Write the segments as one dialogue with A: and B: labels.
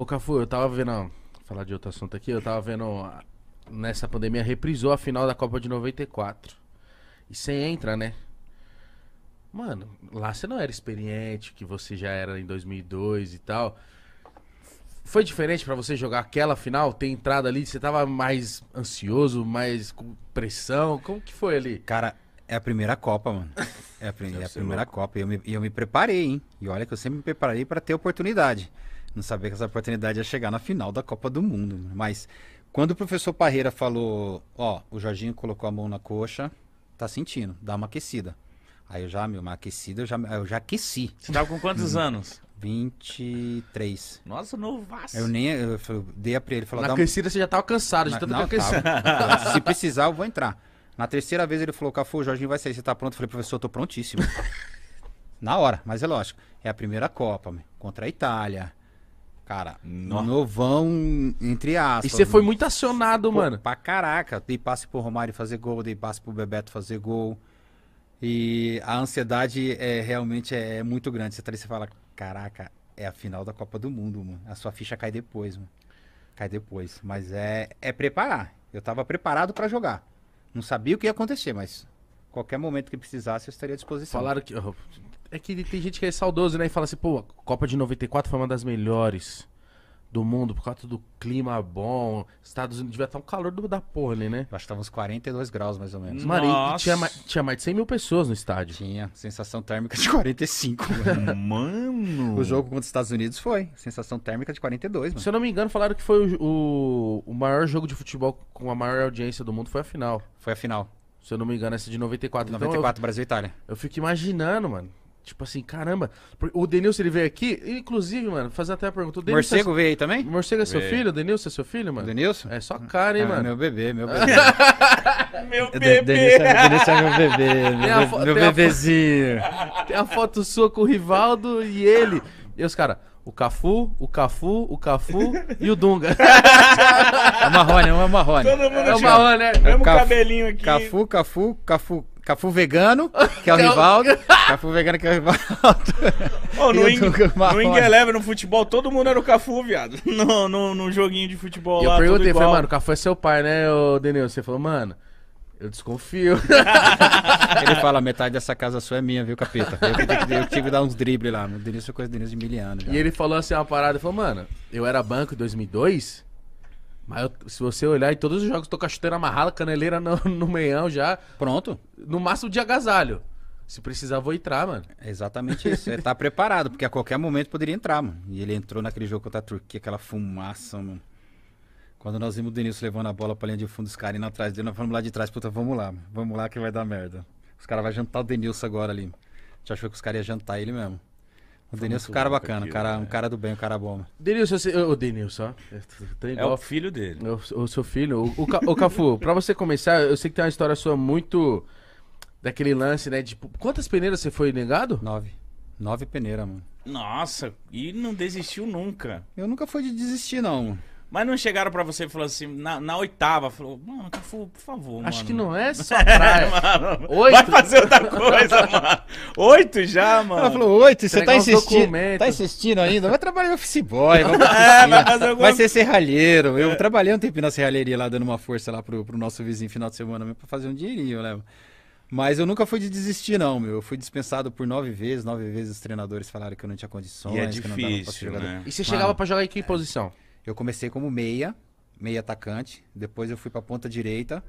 A: Ô Cafu, eu tava vendo. Falar de outro assunto aqui, eu tava vendo. Nessa pandemia reprisou a final da Copa de 94. E você entra, né? Mano, lá você não era experiente, que você já era em 2002 e tal. Foi diferente para você jogar aquela final, ter entrado ali? Você tava mais ansioso, mais com pressão? Como que foi ali? Cara, é a primeira Copa, mano.
B: É a, prim é a primeira louco. Copa. E eu, me, eu me preparei, hein? E olha que eu sempre me preparei para ter oportunidade. Não sabia que essa oportunidade ia chegar na final da Copa do Mundo. Mas quando o professor Parreira falou, ó, o Jorginho colocou a mão na coxa, tá sentindo, dá uma aquecida. Aí eu já, meu, uma aquecida, eu já, eu já aqueci. Você tava com quantos hum. anos? 23. Nossa, novaço. Eu nem. Eu, dei dei pra ele falar. Na aquecida um... você já tava cansado de na, tanto não, Tava, se precisar, eu vou entrar. Na terceira vez ele falou, Cafu, o Jorginho vai sair, você tá pronto? Eu falei, professor, eu tô prontíssimo. na hora, mas é lógico. É a primeira Copa, meu, contra a Itália. Cara, no...
A: novão, entre
B: aspas. E você foi muito
A: acionado,
B: Pô, mano. Pra caraca. Dei passe pro Romário fazer gol, dei passe pro Bebeto fazer gol. E a ansiedade é realmente é, é muito grande. Você tá ali e fala, caraca, é a final da Copa do Mundo, mano. A sua ficha cai depois, mano. Cai depois. Mas é, é preparar. Eu tava preparado para jogar. Não sabia o que ia acontecer, mas qualquer momento que precisasse eu estaria à disposição. Falaram que
A: é que tem gente que é saudoso, né? E fala assim, pô, a Copa de 94 foi uma das melhores do mundo por causa do clima bom. Estados Unidos devia estar um calor do, da porra ali, né? acho que estava uns 42 graus, mais ou menos. Mano, Tinha, tinha, mais de 100 mil pessoas no estádio. Tinha. Sensação térmica de 45. mano! O jogo contra os Estados Unidos foi. Sensação térmica de 42, mano. Se eu não me engano, falaram que foi o, o, o maior jogo de futebol com a maior audiência do mundo foi a final. Foi a final. Se eu não me engano, essa de 94. 94, então, eu, Brasil e Itália. Eu fico imaginando, mano. Tipo assim, caramba. O Denilson, ele veio aqui, inclusive, mano, fazer até a pergunta. O é Morcego veio aí também? O Morcego é seu veio. filho? O Denilson é seu filho, mano? Denilson? É só cara, hein, ah, mano? Meu bebê, meu bebê.
B: meu é, bebê. Denilson é, meu é bebê. Meu, fo... meu bebezinho.
A: A... Tem a foto sua com o Rivaldo e ele. E os caras, o Cafu, o Cafu, o Cafu e o Dunga. é o Marrone, é o Marrone. Todo mundo é o Marrone, né? É o Cafu, cabelinho aqui. Cafu,
B: Cafu, Cafu, Cafu Vegano, que é o Rivaldo. Cafu Vegano,
A: que é o Rivaldo. Oh, no, Ing... leva Eleven, no futebol, todo mundo era o Cafu, viado. No, no, no joguinho de futebol e lá, Eu perguntei, falei, mano, o Cafu é seu pai, né, o Denil? Você falou, mano, eu desconfio. Ele fala, metade dessa casa sua é minha, viu,
B: capeta? Eu, eu tive que
A: dar uns dribles lá. O Denilson é coisa de Denilson de mil anos. E ele falou assim, uma parada, falou, mano, eu era banco em 2002... Mas eu- se você olhar em todos os jogos, tô com a chuteira amarrada, caneleira no, no meião já. Pronto. No máximo de agasalho. Se precisar, vou entrar, mano.
B: É exatamente isso. Ele tá preparado, porque a qualquer momento poderia entrar, mano. E ele entrou naquele jogo contra a Turquia, aquela fumaça, mano. Quando nós vimos o Denilson levando a bola pra linha de fundo, os caras indo atrás dele, nós vamos lá de trás, puta, vamos lá, mano. vamos lá que vai dar merda. Os caras vão jantar o Denilson agora ali. A gente achou que os caras iam jantar ele mesmo. O Denilson é um cara bacana, cara, né? um é. cara do bem, um cara bom.
A: Denilson, você, o Denilson, é, é o filho dele. É o, o seu filho. O, o, o Cafu, pra você começar, eu sei que tem uma história sua muito. Daquele lance, né? Tipo, quantas peneiras você foi negado? Nove. Nove peneiras, mano. Nossa,
B: e não desistiu nunca. Eu nunca fui de desistir, não,
A: Mas não chegaram pra você e falaram assim, na, na, oitava, falou, mano, Cafu, por favor, Acho mano. que não é só praia. mano, Oito? Vai fazer outra coisa, mano. Oito já, mano. Ela falou, oito, você tá insistindo. Tá insistindo ainda? Vai trabalhar
B: no office boy. é, vai, alguma... vai ser serralheiro. Eu é. trabalhei um tempo na serralheria lá, dando uma força lá pro, pro nosso vizinho final de semana mesmo, pra fazer um dinheirinho, né? Mas eu nunca fui de desistir, não, meu. Eu fui dispensado por nove vezes. Nove vezes os treinadores falaram que eu não tinha condições. E é difícil, né? E você mano, chegava pra jogar em que é. posição? Eu comecei como meia, meia atacante. Depois eu fui pra ponta direita.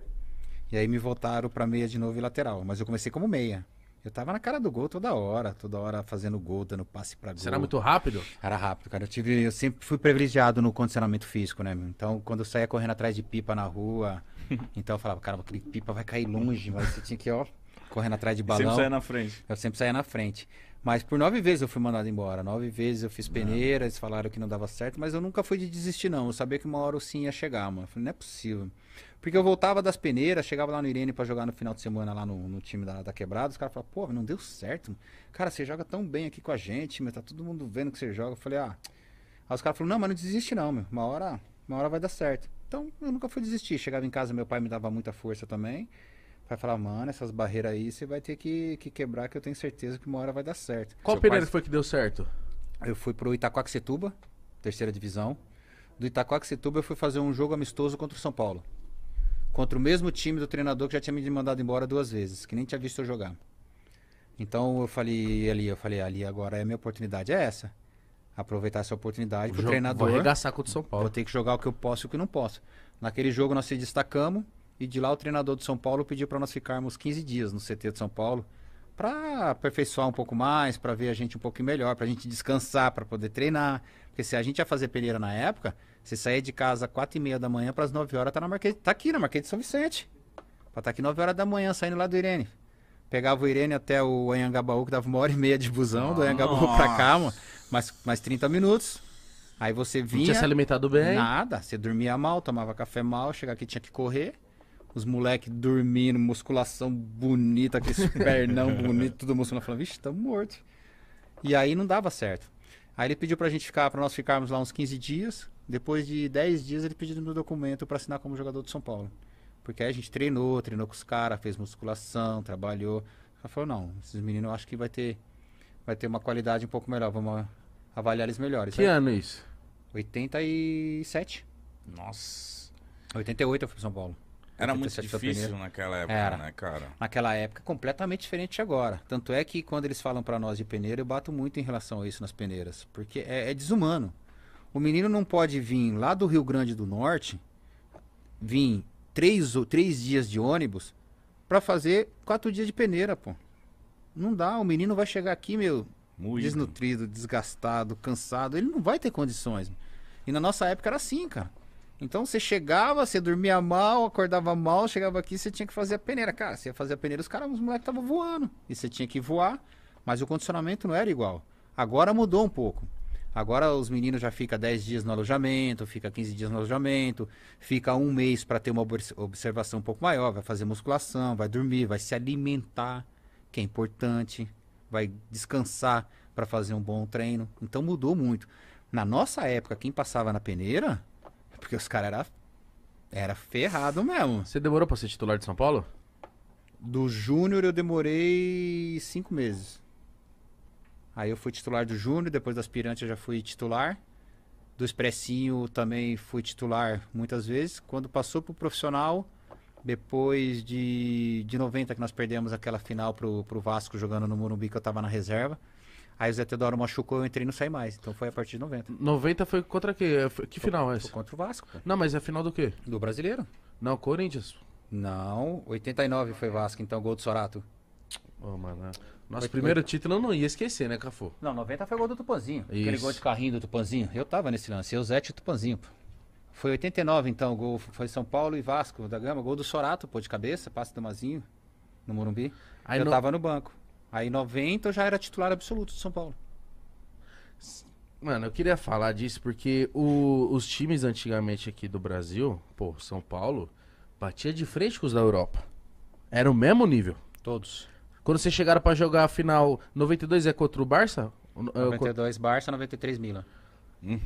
B: E aí me voltaram pra meia de novo e lateral. Mas eu comecei como meia. Eu tava na cara do gol toda hora, toda hora fazendo gol, dando passe pra gol. Você era muito rápido? Era rápido, cara. Eu, tive, eu sempre fui privilegiado no condicionamento físico, né? Então, quando eu saía correndo atrás de pipa na rua, então eu falava, cara, aquele pipa vai cair longe, mas você tinha que, ó, correndo atrás de balão. Eu sempre saía na frente. Eu sempre saía na frente. Mas por nove vezes eu fui mandado embora. Nove vezes eu fiz ah. peneira, eles falaram que não dava certo, mas eu nunca fui de desistir, não. Eu sabia que uma hora o sim ia chegar, mano. Eu falei, não é possível. Porque eu voltava das peneiras, chegava lá no Irene para jogar no final de semana lá no, no time da, da quebrada, os caras falavam, pô, não deu certo. Cara, você joga tão bem aqui com a gente, mas tá todo mundo vendo que você joga. Eu falei, ah. Aí os caras falaram, não, mas não desiste não, meu. Uma hora, uma hora vai dar certo. Então eu nunca fui desistir. Chegava em casa, meu pai me dava muita força também vai falar, mano, essas barreiras aí você vai ter que, que quebrar, que eu tenho certeza que uma hora vai dar certo. Qual Seu peneira foi que deu certo? Eu fui pro Itaquaquecetuba, terceira divisão. Do Itaquaquecetuba eu fui fazer um jogo amistoso contra o São Paulo. Contra o mesmo time do treinador que já tinha me mandado embora duas vezes, que nem tinha visto eu jogar. Então eu falei ali, eu falei, ali agora é a minha oportunidade, é essa. Aproveitar essa oportunidade o pro treinador. Vou arregaçar contra o São Paulo. Vou ter que jogar o que eu posso e o que não posso. Naquele jogo nós se destacamos. E de lá o treinador do São Paulo pediu para nós ficarmos 15 dias no CT de São Paulo para aperfeiçoar um pouco mais, para ver a gente um pouco melhor, para a gente descansar, para poder treinar. Porque se a gente ia fazer peneira na época, você saía de casa às 4 e meia da manhã para as 9 horas, tá, na Marquês, tá aqui na Marquês de São Vicente. Para estar tá aqui 9 horas da manhã, saindo lá do Irene. Pegava o Irene até o Anhangabaú, que dava uma hora e meia de busão, do Anhangabaú para cá, Mais, mais 30 minutos. Aí você vinha. Não tinha se alimentado bem? Nada. Você dormia mal, tomava café mal, chegava aqui tinha que correr. Os moleques dormindo, musculação bonita, aqueles pernão bonito, tudo musculoso. falando, vixe, estamos mortos. E aí não dava certo. Aí ele pediu pra gente ficar, pra nós ficarmos lá uns 15 dias. Depois de 10 dias ele pediu meu documento para assinar como jogador do São Paulo. Porque aí a gente treinou, treinou com os caras, fez musculação, trabalhou. Ela falou, não, esses meninos eu acho que vai ter, vai ter uma qualidade um pouco melhor, vamos avaliar eles melhores. Que aí, ano é isso? 87. Nossa. 88 eu fui pro São Paulo. Era muito difícil naquela época, Era. né, cara? Naquela época, completamente diferente de agora. Tanto é que quando eles falam para nós de peneira, eu bato muito em relação a isso nas peneiras, porque é, é desumano. O menino não pode vir lá do Rio Grande do Norte, vir três ou três dias de ônibus para fazer quatro dias de peneira, pô. Não dá, o menino vai chegar aqui, meu, muito. desnutrido, desgastado, cansado. Ele não vai ter condições. E na nossa época era assim, cara. Então você chegava, você dormia mal, acordava mal, chegava aqui, você tinha que fazer a peneira. Cara, você ia fazer a peneira, os caras, os moleques estavam voando. E você tinha que voar, mas o condicionamento não era igual. Agora mudou um pouco. Agora os meninos já fica 10 dias no alojamento, fica 15 dias no alojamento, fica um mês para ter uma observação um pouco maior, vai fazer musculação, vai dormir, vai se alimentar, que é importante, vai descansar para fazer um bom treino. Então mudou muito. Na nossa época, quem passava na peneira porque os caras eram era ferrado mesmo. Você demorou pra ser titular de São Paulo? Do Júnior eu demorei cinco meses. Aí eu fui titular do Júnior, depois do aspirante eu já fui titular. Do Expressinho também fui titular muitas vezes. Quando passou pro profissional, depois de, de 90 que nós perdemos aquela final pro, pro Vasco jogando no Morumbi que eu tava na reserva. Aí o Zé Teodoro machucou, eu entrei e não saí mais. Então foi a partir de 90.
A: 90 foi contra quê? Que final foi, é essa? Foi contra o Vasco. Não, mas é final do quê? Do Brasileiro. Não, Corinthians. Não, 89 foi Vasco, então gol do Sorato. Ô, oh, mano. É. Nosso foi primeiro título eu não ia esquecer, né, Cafu? Não, 90 foi gol do Tupanzinho. Isso. Aquele gol de carrinho
B: do Tupanzinho. Eu tava nesse lance, eu, Zé e Tupanzinho. Foi 89, então, gol foi São Paulo e Vasco da Gama. Gol do Sorato, pô, de cabeça, passe do Mazinho, no Morumbi. Aí eu no... tava no banco. Aí em 90 eu já era titular absoluto do São Paulo.
A: Mano, eu queria falar disso porque o, os times antigamente aqui do Brasil, pô, São Paulo, batia de frente com os da Europa. Era o mesmo nível. Todos. Quando vocês chegaram para jogar a final, 92 é contra o Barça? 92
B: é, Barça, 93 Milan. Hum.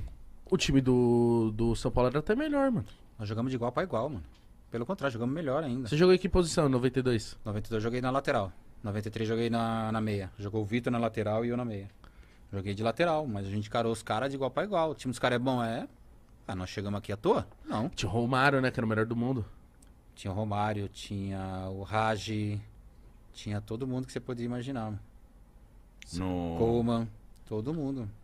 A: O time do, do São Paulo era até melhor, mano.
B: Nós jogamos de igual para igual, mano. Pelo contrário, jogamos melhor ainda. Você jogou em que posição, 92? 92 joguei na lateral. 93 joguei na, na meia. Jogou o Vitor na lateral e eu na meia. Joguei de lateral, mas a gente encarou os caras de igual para igual. O time dos caras é bom, é. Ah, nós chegamos aqui à toa? Não. Tinha o Romário, né? Que era o melhor do mundo. Tinha o Romário, tinha o Raji, tinha todo mundo que você podia imaginar. No... Coleman, todo mundo.